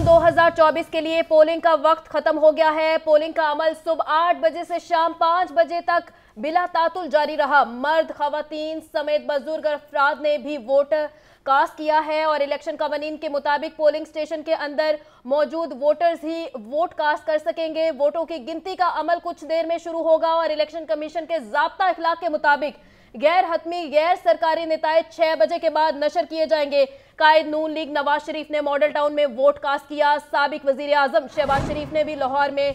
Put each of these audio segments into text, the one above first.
2024 के लिए पोलिंग का वक्त खत्म हो गया है पोलिंग का अमल सुबह आठ बजे से शाम पांच बजे तक बिला तातुल जारी रहा मर्द खातन समेत बुजुर्ग अफराद ने भी वोट कास्ट किया है और इलेक्शन कवानीन के मुताबिक पोलिंग स्टेशन के अंदर मौजूद वोटर्स ही वोट कास्ट कर सकेंगे वोटों की गिनती का अमल कुछ देर में शुरू होगा और इलेक्शन कमीशन के जबता अखलाक के मुताबिक गैर हतमी गैर सरकारी नेताएं छह बजे के बाद नशर किए जाएंगे कायद नून लीग नवाज शरीफ ने मॉडल टाउन में वोट कास्ट किया सबक वजीर आजम शहबाज शरीफ ने भी लाहौर में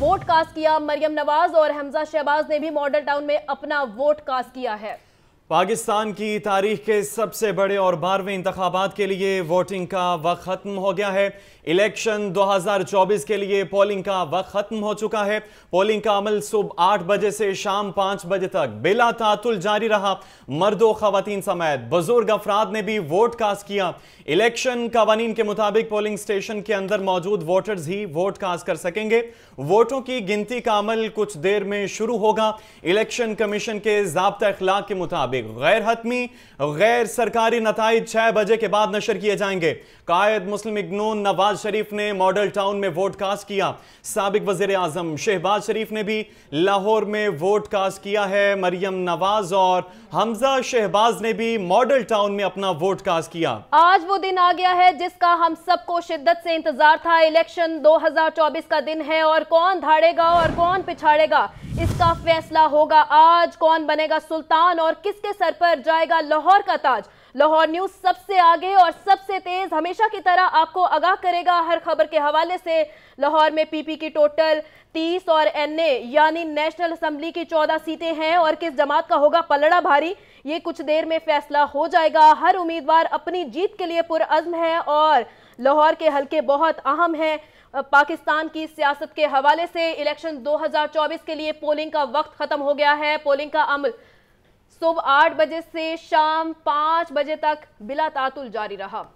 वोट कास्ट किया मरियम नवाज और हमजा शहबाज ने भी मॉडल टाउन में अपना वोट कास्ट किया है पाकिस्तान की तारीख के सबसे बड़े और बारहवें इंतबात के लिए वोटिंग का वक्त ख़त्म हो गया है इलेक्शन 2024 के लिए पोलिंग का वक्त ख़त्म हो चुका है पोलिंग का अमल सुबह आठ बजे से शाम पाँच बजे तक बिला तातुल जारी रहा मर्दों खातन समेत बुजुर्ग अफराद ने भी वोट कास्ट किया इलेक्शन कवानीन के मुताबिक पोलिंग स्टेशन के अंदर मौजूद वोटर्स ही वोट कास्ट कर सकेंगे वोटों की गिनती का अमल कुछ देर में शुरू होगा इलेक्शन कमीशन के जबता अखलाक के मुताबिक मुताबिक गैर हतमी गैर सरकारी नतज छह बजे के बाद नशर किए जाएंगे कायद मुस्लिम इग्नून नवाज शरीफ ने मॉडल टाउन में वोट कास्ट किया सबक वजीर आजम शहबाज शरीफ ने भी लाहौर में वोट कास्ट किया है मरियम नवाज और हमजा शहबाज ने भी मॉडल टाउन में अपना वोट कास्ट किया आज वो दिन आ गया है जिसका हम सबको शिद्दत से इंतजार था इलेक्शन 2024 का दिन है और कौन धाड़ेगा और कौन पिछाड़ेगा इसका फैसला होगा आज कौन बनेगा सुल्तान और किसके के सर पर जाएगा लाहौर का ताज लाहौर न्यूज सबसे आगे और सबसे तेज हमेशा की तरह आपको आगाह करेगा हर खबर के हवाले से लाहौर में पीपी की टोटल 30 और एनए यानी नेशनल असम्बली की 14 सीटें हैं और किस जमात का होगा पलड़ा भारी ये कुछ देर में फैसला हो जाएगा हर उम्मीदवार अपनी जीत के लिए पुरज़म है और लाहौर के हल्के बहुत अहम हैं पाकिस्तान की सियासत के हवाले से इलेक्शन 2024 के लिए पोलिंग का वक्त ख़त्म हो गया है पोलिंग का अमल सुबह आठ बजे से शाम पांच बजे तक बिला तातुल जारी रहा